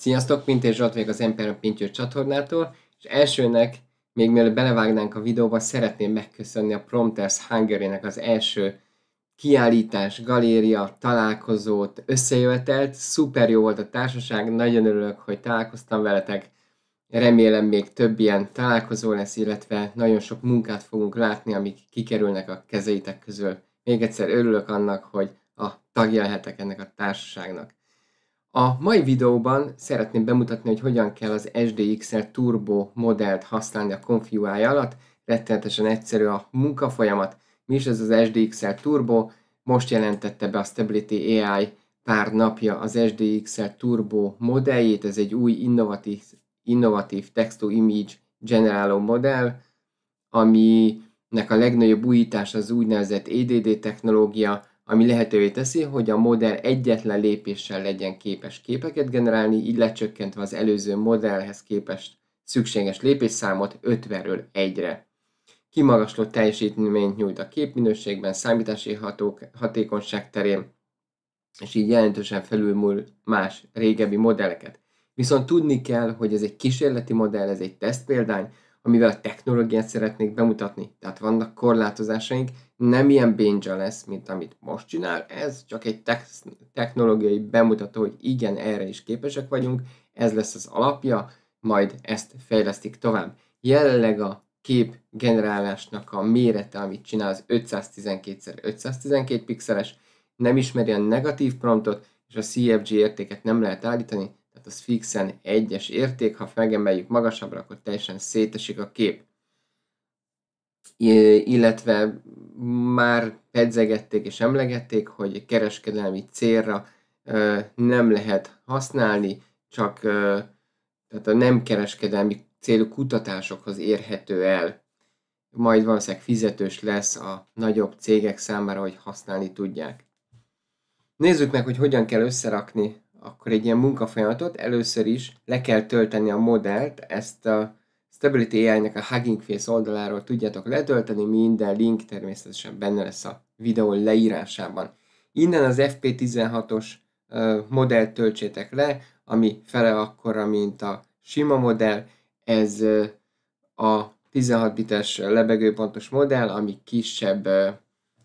Sziasztok, Pintér Zsolt vagyok az Emperor Pintyő csatornától, és elsőnek, még mielőtt belevágnánk a videóba, szeretném megköszönni a Prompters hungary az első kiállítás, galéria, találkozót, összejövetelt. Szuper jó volt a társaság, nagyon örülök, hogy találkoztam veletek. Remélem még több ilyen találkozó lesz, illetve nagyon sok munkát fogunk látni, amik kikerülnek a kezeitek közül. Még egyszer örülök annak, hogy a tagja lehetek ennek a társaságnak. A mai videóban szeretném bemutatni, hogy hogyan kell az SDXR Turbo modellt használni a konfigúrája alatt. Rettenetesen egyszerű a munkafolyamat. Mi is ez az SDXR Turbo? Most jelentette be a Stability AI pár napja az SDXR Turbo modelljét. Ez egy új innovatív, innovatív text-to-image generáló modell, aminek a legnagyobb újítás az úgynevezett EDD technológia, ami lehetővé teszi, hogy a modell egyetlen lépéssel legyen képes képeket generálni, így lecsökkentve az előző modellhez képest szükséges lépésszámot 50-ről 1-re. Kimagasló teljesítményt nyújt a képminőségben, számítási hatók, hatékonyság terén, és így jelentősen felülmúl más régebbi modelleket. Viszont tudni kell, hogy ez egy kísérleti modell, ez egy tesztpéldány, amivel a technológiát szeretnék bemutatni, tehát vannak korlátozásaink, nem ilyen bénja lesz, mint amit most csinál, ez csak egy tex- technológiai bemutató, hogy igen, erre is képesek vagyunk, ez lesz az alapja, majd ezt fejlesztik tovább. Jelenleg a kép generálásnak a mérete, amit csinál, az 512x512 pixeles, nem ismeri a negatív promptot, és a CFG értéket nem lehet állítani, tehát az fixen egyes érték, ha megemeljük magasabbra, akkor teljesen szétesik a kép illetve már pedzegették és emlegették, hogy kereskedelmi célra nem lehet használni, csak tehát a nem kereskedelmi célú kutatásokhoz érhető el. Majd valószínűleg fizetős lesz a nagyobb cégek számára, hogy használni tudják. Nézzük meg, hogy hogyan kell összerakni akkor egy ilyen munkafolyamatot. Először is le kell tölteni a modellt, ezt a Stability AI-nek a Hugging Face oldaláról tudjátok letölteni, minden link természetesen benne lesz a videó leírásában. Innen az FP16-os modellt töltsétek le, ami fele akkora, mint a sima modell, ez a 16 bites lebegőpontos modell, ami kisebb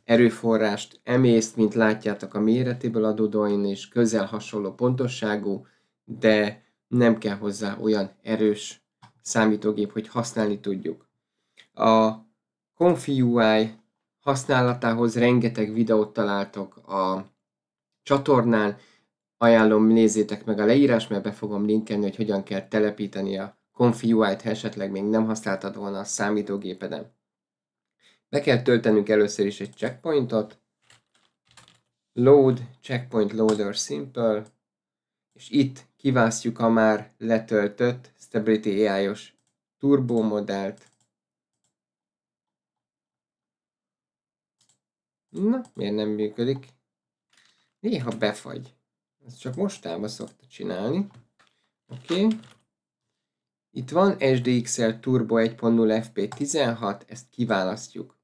erőforrást emészt, mint látjátok a méretéből adódóin, és közel hasonló pontosságú, de nem kell hozzá olyan erős számítógép, hogy használni tudjuk. A ConfiUI használatához rengeteg videót találtok a csatornán, ajánlom, nézzétek meg a leírás, mert be fogom linkelni, hogy hogyan kell telepíteni a ConfiUI-t, ha esetleg még nem használtad volna a számítógépeden. Be kell töltenünk először is egy checkpointot, load, checkpoint loader simple, és itt kiválasztjuk a már letöltött Stability AI-os turbo modellt. Na, miért nem működik? Néha befagy. Ezt csak mostában szokta csinálni. Oké. Okay. Itt van SDXL Turbo 1.0 FP16, ezt kiválasztjuk.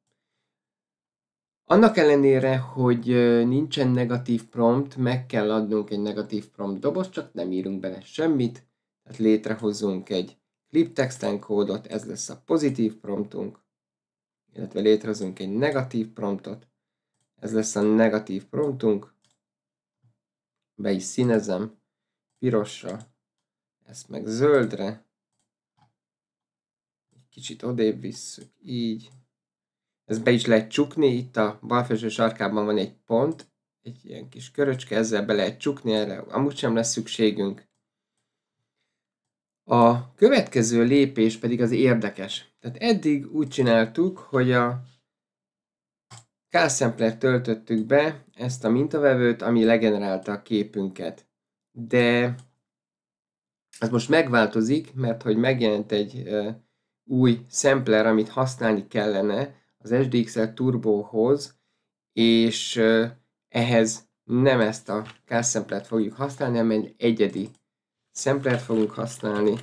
Annak ellenére, hogy nincsen negatív prompt, meg kell adnunk egy negatív prompt doboz, csak nem írunk bele semmit, tehát létrehozunk egy clip texten ot ez lesz a pozitív promptunk, illetve létrehozunk egy negatív promptot, ez lesz a negatív promptunk, be is színezem pirosra, ezt meg zöldre, egy kicsit odébb visszük, így, ezt be is lehet csukni, itt a bal felső sarkában van egy pont, egy ilyen kis köröcske, ezzel be lehet csukni, erre amúgy sem lesz szükségünk. A következő lépés pedig az érdekes. Tehát eddig úgy csináltuk, hogy a k szemplert töltöttük be ezt a mintavevőt, ami legenerálta a képünket. De ez most megváltozik, mert hogy megjelent egy új szempler, amit használni kellene, az SDXL Turbohoz, és ehhez nem ezt a K-szemplet fogjuk használni, hanem egy egyedi szemplert fogunk használni,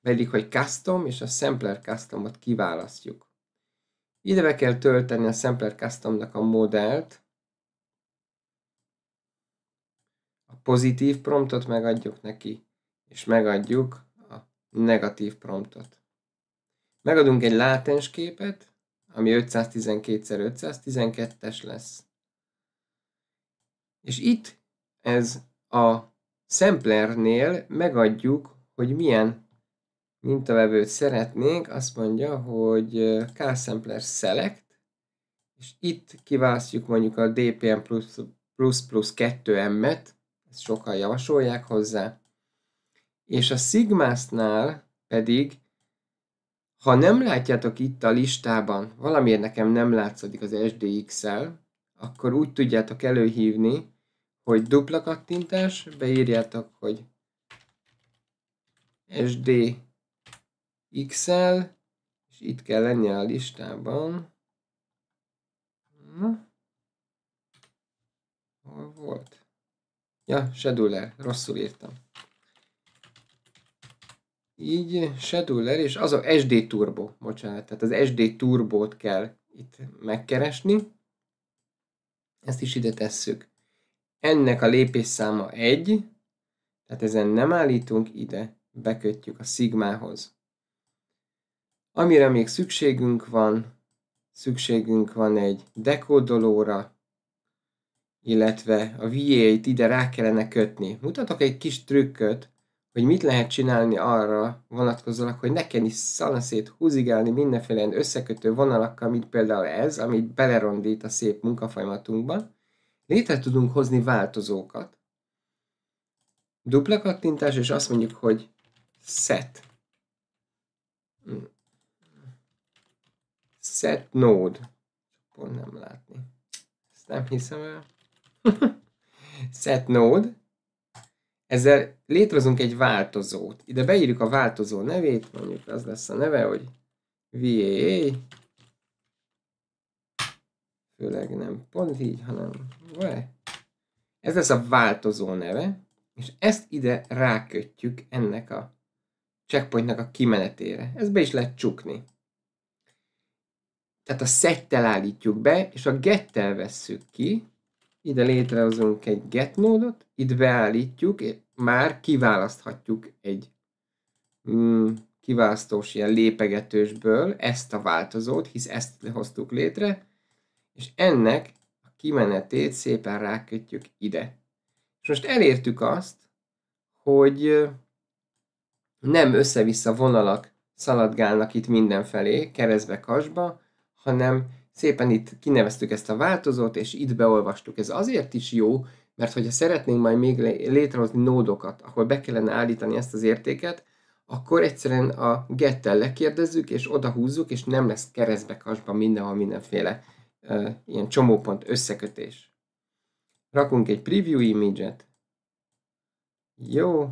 pedig hogy custom, és a sampler Custom-ot kiválasztjuk. Ide be kell tölteni a sampler Custom-nak a modellt, a pozitív promptot megadjuk neki, és megadjuk a negatív promptot. Megadunk egy látens képet, ami 512x512-es lesz. És itt ez a samplernél megadjuk, hogy milyen mintavevőt szeretnénk, azt mondja, hogy k Sampler Select, és itt kiválasztjuk mondjuk a DPM plusz, plusz, plusz 2M-et, ezt sokan javasolják hozzá, és a Sigmasnál pedig ha nem látjátok itt a listában, valamiért nekem nem látszódik az SDX-el, akkor úgy tudjátok előhívni, hogy dupla kattintás, beírjátok, hogy SDXL, és itt kell lennie a listában. Na. Hol volt? Ja, seduler, rosszul írtam. Így scheduler, és az a SD Turbo, bocsánat, tehát az SD Turbo-t kell itt megkeresni. Ezt is ide tesszük. Ennek a lépésszáma 1, tehát ezen nem állítunk ide, bekötjük a szigmához. Amire még szükségünk van, szükségünk van egy dekódolóra, illetve a v ide rá kellene kötni. Mutatok egy kis trükköt, hogy mit lehet csinálni arra vonatkozólag, hogy ne is szalaszét húzigálni mindenféle összekötő vonalakkal, mint például ez, amit belerondít a szép munkafolyamatunkba. Létre tudunk hozni változókat. Dupla kattintás, és azt mondjuk, hogy set. Set node. Pont nem látni. Ezt nem hiszem el. set node ezzel létrehozunk egy változót. Ide beírjuk a változó nevét, mondjuk az lesz a neve, hogy VAA. Főleg nem pont így, hanem vaj. Ez lesz a változó neve, és ezt ide rákötjük ennek a checkpointnak a kimenetére. Ez be is lehet csukni. Tehát a szettel állítjuk be, és a gettel vesszük ki, ide létrehozunk egy get nódot, itt beállítjuk, már kiválaszthatjuk egy mm, kiválasztós ilyen lépegetősből ezt a változót, hisz ezt hoztuk létre, és ennek a kimenetét szépen rákötjük ide. És most elértük azt, hogy nem össze-vissza vonalak szaladgálnak itt mindenfelé, keresztbe kasba, hanem Szépen itt kineveztük ezt a változót, és itt beolvastuk. Ez azért is jó, mert hogyha szeretnénk majd még létrehozni nódokat, ahol be kellene állítani ezt az értéket, akkor egyszerűen a gettel lekérdezzük, és oda húzzuk, és nem lesz keresztbe kasba mindenhol mindenféle uh, ilyen csomópont összekötés. Rakunk egy preview image-et. Jó.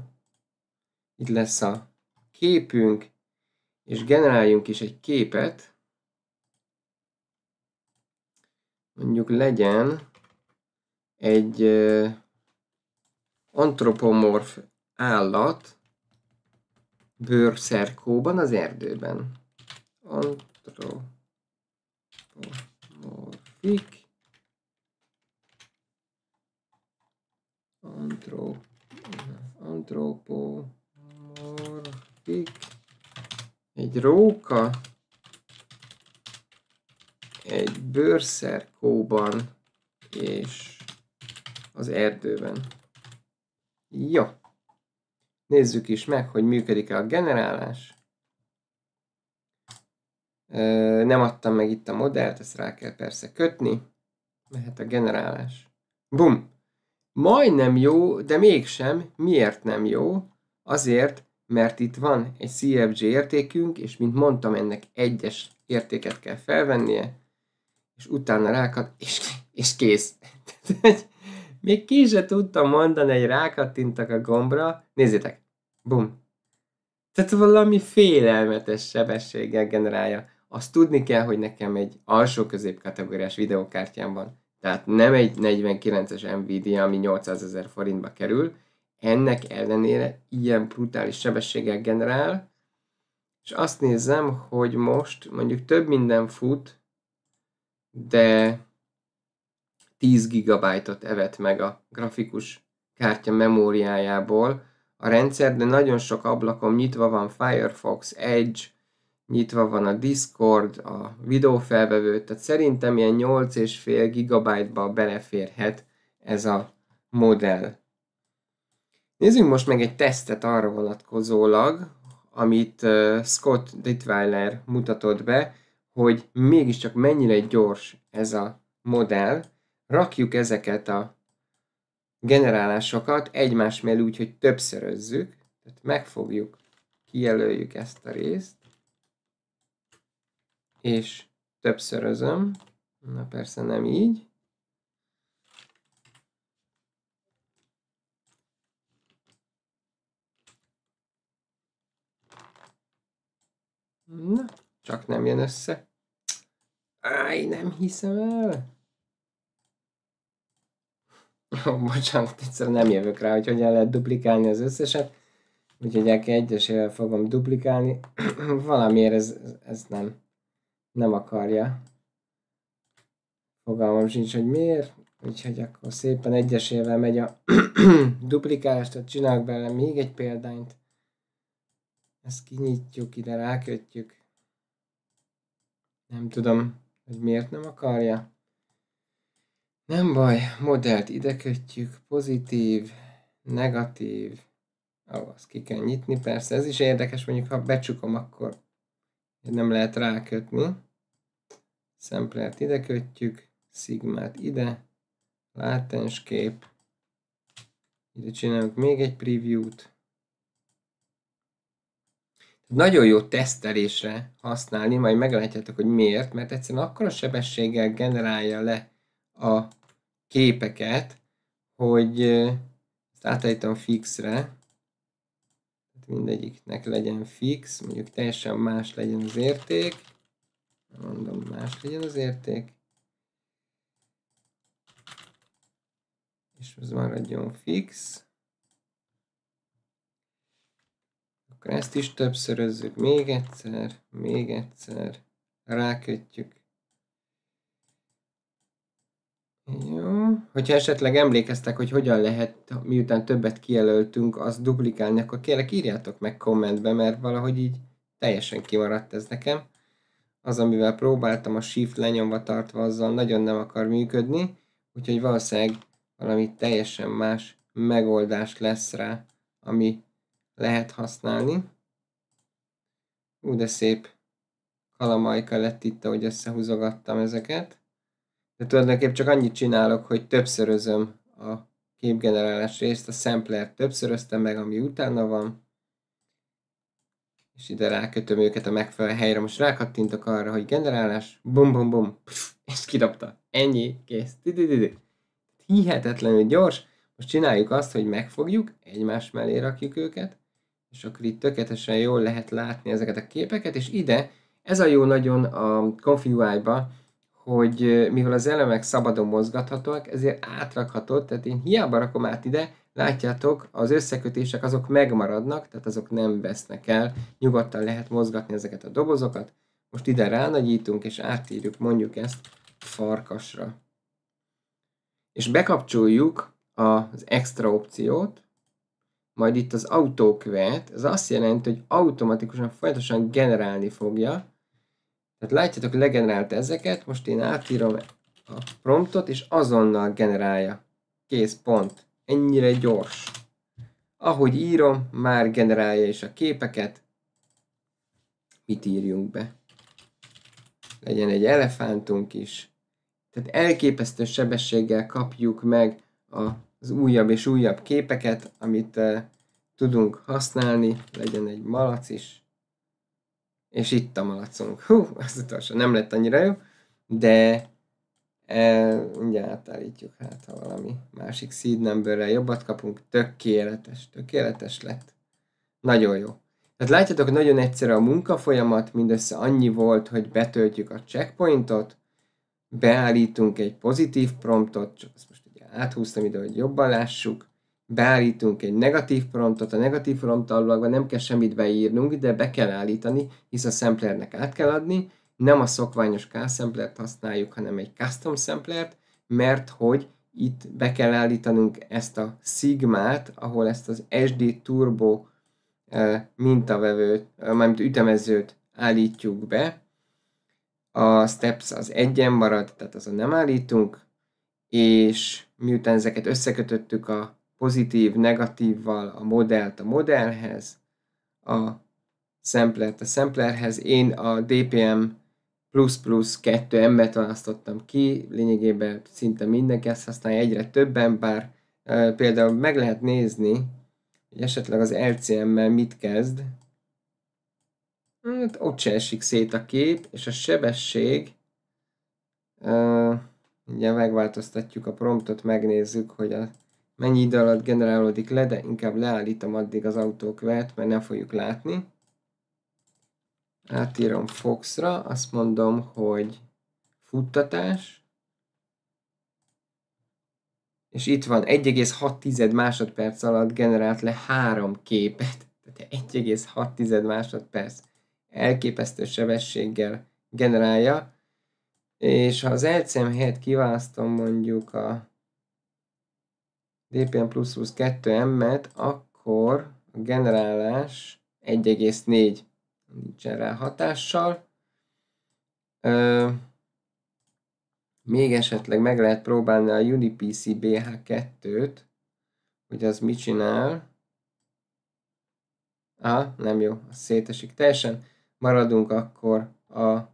Itt lesz a képünk, és generáljunk is egy képet. mondjuk legyen egy antropomorf állat bőrszerkóban az erdőben. Antropomorfik antropomorfik egy róka őrszerkóban és az erdőben. Jó. Nézzük is meg, hogy működik-e a generálás. Ö, nem adtam meg itt a modellt, ezt rá kell persze kötni. Mehet a generálás. Bum! Majdnem jó, de mégsem. Miért nem jó? Azért, mert itt van egy CFG értékünk, és mint mondtam, ennek egyes értéket kell felvennie, és utána rákat, és, és kész. Még ki se tudtam mondani, hogy rákattintak a gombra. Nézzétek! Bum! Tehát valami félelmetes sebességgel generálja. Azt tudni kell, hogy nekem egy alsó középkategóriás videokártyám van. Tehát nem egy 49-es Nvidia, ami 800 ezer forintba kerül. Ennek ellenére ilyen brutális sebességgel generál. És azt nézem, hogy most mondjuk több minden fut, de 10 GB-ot evett meg a grafikus kártya memóriájából a rendszer, de nagyon sok ablakom nyitva van Firefox, Edge, nyitva van a Discord, a videófelvevő, tehát szerintem ilyen 8,5 GB-ba beleférhet ez a modell. Nézzünk most meg egy tesztet arra vonatkozólag, amit Scott Dittweiler mutatott be hogy mégiscsak mennyire gyors ez a modell, rakjuk ezeket a generálásokat egymás mellé úgy, hogy többszörözzük, tehát megfogjuk, kijelöljük ezt a részt, és többszörözöm, na persze nem így, Na, csak nem jön össze. Áj, nem hiszem el. Bocsánat, egyszer nem jövök rá, hogy hogyan lehet duplikálni az összeset. Úgyhogy egy egyesével fogom duplikálni. Valamiért ez, ez nem, nem akarja. Fogalmam sincs, hogy miért. Úgyhogy akkor szépen egyesével megy a duplikálást, tehát csinálok bele még egy példányt. Ezt kinyitjuk, ide rákötjük. Nem tudom, hogy miért nem akarja. Nem baj, modellt ide kötjük, pozitív, negatív, ahhoz oh, ki kell nyitni, persze ez is érdekes, mondjuk ha becsukom, akkor nem lehet rákötni. Szemplert ide kötjük, szigmát ide, látenskép, ide csinálunk még egy preview-t, nagyon jó tesztelésre használni, majd meglátjátok, hogy miért, mert egyszerűen akkor a sebességgel generálja le a képeket, hogy ezt átállítom fixre, hát mindegyiknek legyen fix, mondjuk teljesen más legyen az érték, mondom, más legyen az érték, és az maradjon fix, Akkor ezt is többszörözzük még egyszer, még egyszer, rákötjük. Jó. Hogyha esetleg emlékeztek, hogy hogyan lehet, miután többet kijelöltünk, az duplikálni, akkor kérlek írjátok meg kommentbe, mert valahogy így teljesen kimaradt ez nekem. Az, amivel próbáltam a shift lenyomva tartva, azzal nagyon nem akar működni, úgyhogy valószínűleg valami teljesen más megoldás lesz rá, ami lehet használni. Ú, de szép kalamajka lett itt, ahogy összehúzogattam ezeket. De tulajdonképp csak annyit csinálok, hogy többszörözöm a képgenerálás részt, a sampler többszöröztem meg, ami utána van, és ide rákötöm őket a megfelelő helyre. Most rákattintok arra, hogy generálás, bum bum bum, pff, és kidobta. Ennyi, kész. Didididi. Hihetetlenül gyors. Most csináljuk azt, hogy megfogjuk, egymás mellé rakjuk őket, és akkor itt tökéletesen jól lehet látni ezeket a képeket, és ide ez a jó nagyon a confui hogy mivel az elemek szabadon mozgathatóak, ezért átrakhatod, tehát én hiába rakom át ide, látjátok, az összekötések azok megmaradnak, tehát azok nem vesznek el, nyugodtan lehet mozgatni ezeket a dobozokat. Most ide ránagyítunk, és átírjuk mondjuk ezt farkasra. És bekapcsoljuk az extra opciót, majd itt az autókövet, ez azt jelenti, hogy automatikusan folyamatosan generálni fogja. Tehát látjátok, legenerált ezeket, most én átírom a promptot, és azonnal generálja. Kész, pont. Ennyire gyors. Ahogy írom, már generálja is a képeket. Mit írjunk be? Legyen egy elefántunk is. Tehát elképesztő sebességgel kapjuk meg a az újabb és újabb képeket, amit uh, tudunk használni, legyen egy malac is, és itt a malacunk. Hú, az utolsó nem lett annyira jó, de ugye eh, mindjárt átállítjuk, hát ha valami másik seed numberrel jobbat kapunk, tökéletes, tökéletes lett. Nagyon jó. Tehát látjátok, nagyon egyszerű a munkafolyamat, mindössze annyi volt, hogy betöltjük a checkpointot, beállítunk egy pozitív promptot, csak ezt most áthúztam ide, hogy jobban lássuk, beállítunk egy negatív promptot, a negatív prompt ablakban nem kell semmit beírnunk, de be kell állítani, hisz a samplernek át kell adni, nem a szokványos K-samplert használjuk, hanem egy custom samplert, mert hogy itt be kell állítanunk ezt a szigmát, ahol ezt az SD Turbo mintavevőt, mármint ütemezőt állítjuk be. A steps az egyen marad, tehát a nem állítunk, és miután ezeket összekötöttük a pozitív, negatívval a modellt a modellhez, a szemplert a szemplerhez, én a DPM plusz plusz 2 embert választottam ki, lényegében szinte mindenki ezt használja, egyre többen, bár e, például meg lehet nézni, hogy esetleg az LCM-mel mit kezd. Hát ott se esik szét a kép, és a sebesség e, Ugye megváltoztatjuk a promptot, megnézzük, hogy a, mennyi idő alatt generálódik le, de inkább leállítom addig az autókövet, mert nem fogjuk látni. Átírom Foxra, azt mondom, hogy futtatás, és itt van 1,6 másodperc alatt generált le három képet. Tehát 1,6 másodperc elképesztő sebességgel generálja. És ha az LCM e helyett kiválasztom mondjuk a DPM plusz plusz 2M-et, akkor a generálás 1,4 nincsen rá hatással. Ö, még esetleg meg lehet próbálni a UniPC BH2-t, hogy az mit csinál. Aha, nem jó, az szétesik teljesen. Maradunk akkor a, a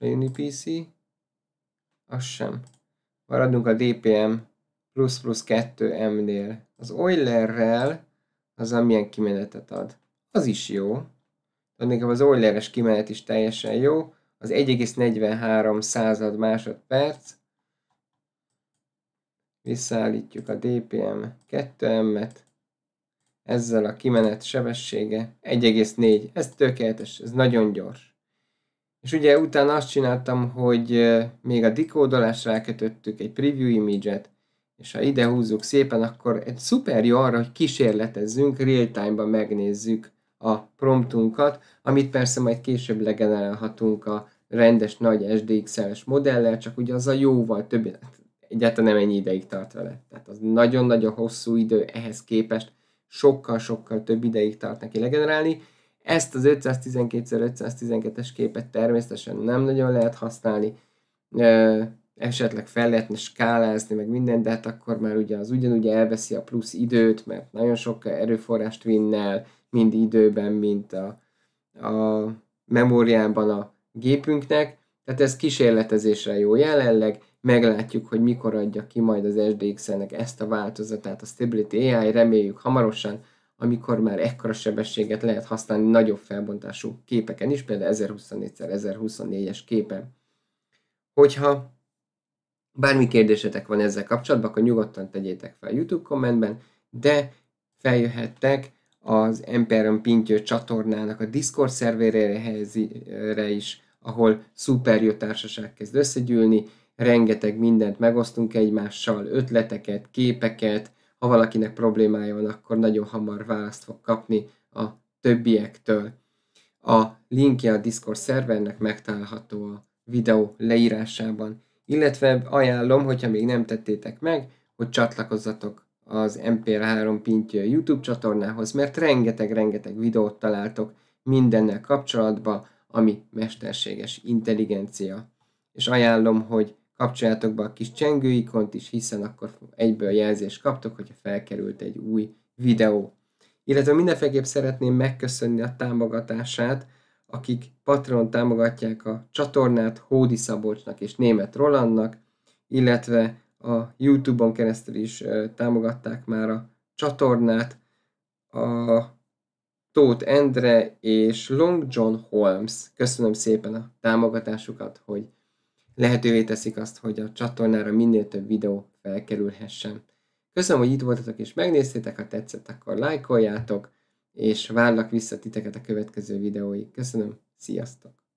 UniPC az sem. Maradunk a DPM plusz plusz 2 M-nél. Az Eulerrel az amilyen kimenetet ad. Az is jó. Tulajdonképpen az Euleres kimenet is teljesen jó. Az 1,43 század másodperc. Visszaállítjuk a DPM 2M-et. Ezzel a kimenet sebessége 1,4. Ez tökéletes, ez nagyon gyors. És ugye utána azt csináltam, hogy még a dikódolásra elkötöttük egy preview image-et, és ha ide húzzuk szépen, akkor egy szuper jó arra, hogy kísérletezzünk, real-time-ban megnézzük a promptunkat, amit persze majd később legenerálhatunk a rendes nagy SDXL-es modellel, csak ugye az a jóval több, hát egyáltalán nem ennyi ideig tart vele. Tehát az nagyon-nagyon hosszú idő ehhez képest sokkal-sokkal több ideig tart neki legenerálni, ezt az 512x512-es képet természetesen nem nagyon lehet használni, esetleg fel lehetne skálázni, meg mindent, de hát akkor már ugye az ugyanúgy elveszi a plusz időt, mert nagyon sok erőforrást vinnel, mind időben, mint a, a memóriában a gépünknek, tehát ez kísérletezésre jó jelenleg, meglátjuk, hogy mikor adja ki majd az SDX-nek ezt a változatát a Stability AI, reméljük hamarosan, amikor már ekkora sebességet lehet használni nagyobb felbontású képeken is, például 1024x1024-es képen. Hogyha bármi kérdésetek van ezzel kapcsolatban, akkor nyugodtan tegyétek fel YouTube kommentben, de feljöhettek az Emperium Pintyő csatornának a Discord szerverére eh, is, ahol szuper jó társaság kezd összegyűlni, rengeteg mindent megosztunk egymással, ötleteket, képeket, ha valakinek problémája van, akkor nagyon hamar választ fog kapni a többiektől. A linkje a Discord szervernek megtalálható a videó leírásában, illetve ajánlom, hogyha még nem tettétek meg, hogy csatlakozzatok az MP3 pintje YouTube csatornához, mert rengeteg-rengeteg videót találtok mindennel kapcsolatban, ami mesterséges intelligencia. És ajánlom, hogy Kapcsoljátok be a kis ikont is, hiszen akkor egyből jelzést kaptok, hogyha felkerült egy új videó. Illetve mindenféleképp szeretném megköszönni a támogatását, akik Patreon támogatják a csatornát Hódi Szabolcsnak és Német Rolandnak, illetve a YouTube-on keresztül is támogatták már a csatornát a Tóth Endre és Long John Holmes. Köszönöm szépen a támogatásukat, hogy lehetővé teszik azt, hogy a csatornára minél több videó felkerülhessen. Köszönöm, hogy itt voltatok és megnéztétek, ha tetszett, akkor lájkoljátok, és várlak vissza titeket a következő videóig. Köszönöm, sziasztok!